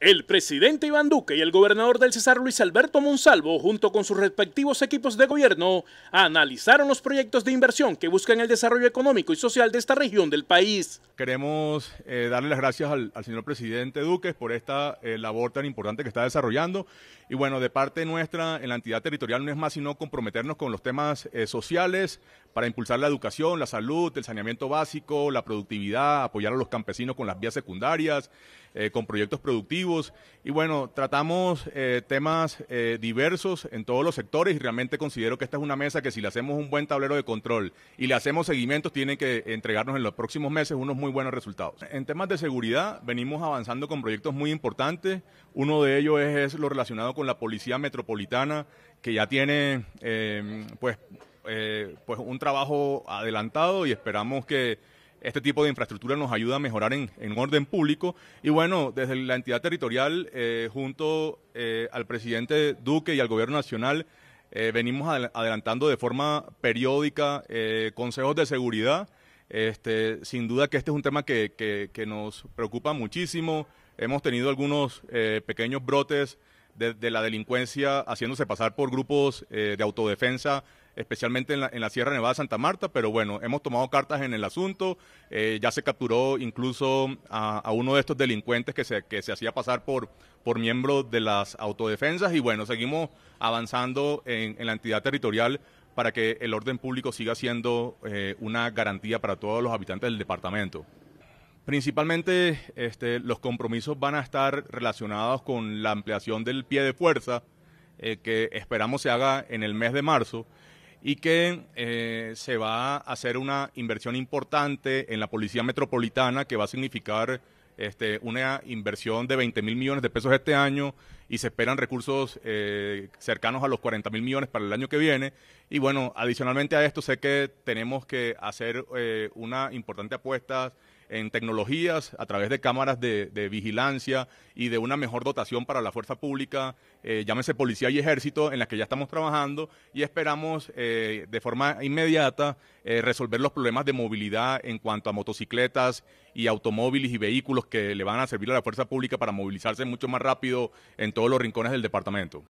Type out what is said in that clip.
El presidente Iván Duque y el gobernador del Cesar Luis Alberto Monsalvo, junto con sus respectivos equipos de gobierno, analizaron los proyectos de inversión que buscan el desarrollo económico y social de esta región del país. Queremos eh, darle las gracias al, señor presidente Duque por esta eh, labor tan importante que está desarrollando. Y bueno, de parte nuestra, en la entidad territorial no es más sino comprometernos con los temas eh, sociales para impulsar la educación, la salud, el saneamiento básico, la productividad, apoyar a los campesinos con las vías secundarias, con proyectos productivos y bueno, tratamos eh, temas eh, diversos en todos los sectores y realmente considero que esta es una mesa que si le hacemos un buen tablero de control y le hacemos seguimientos, tiene que entregarnos en los próximos meses unos muy buenos resultados. En temas de seguridad, venimos avanzando con proyectos muy importantes. Uno de ellos es, lo relacionado con la Policía Metropolitana, que ya tiene eh, pues, pues un trabajo adelantado y esperamos que este tipo de infraestructura nos ayuda a mejorar en, orden público. Y bueno, desde la entidad territorial, eh, junto eh, al presidente Duque y al gobierno nacional, eh, venimos adelantando de forma periódica consejos de seguridad. Este, sin duda que este es un tema que, nos preocupa muchísimo. Hemos tenido algunos pequeños brotes de, la delincuencia haciéndose pasar por grupos de autodefensa especialmente en la, Sierra Nevada de Santa Marta, pero bueno, hemos tomado cartas en el asunto, eh, ya se capturó incluso a, uno de estos delincuentes que se, hacía pasar por, por miembro de las autodefensas y bueno, seguimos avanzando en, la entidad territorial para que el orden público siga siendo eh, una garantía para todos los habitantes del departamento. Principalmente este, los compromisos van a estar relacionados con la ampliación del pie de fuerza eh, que esperamos se haga en el mes de marzo y que eh, se va a hacer una inversión importante en la Policía Metropolitana que va a significar este, una inversión de 20 mil millones de pesos este año y se esperan recursos eh, cercanos a los 40 mil millones para el año que viene. Y bueno, adicionalmente a esto, sé que tenemos que hacer eh, una importante apuesta en tecnologías a través de cámaras de, vigilancia y de una mejor dotación para la fuerza pública, eh, llámese policía y ejército, en las que ya estamos trabajando y esperamos de forma inmediata resolver los problemas de movilidad en cuanto a motocicletas y automóviles y vehículos que le van a servir a la fuerza pública para movilizarse mucho más rápido en todos los rincones del departamento.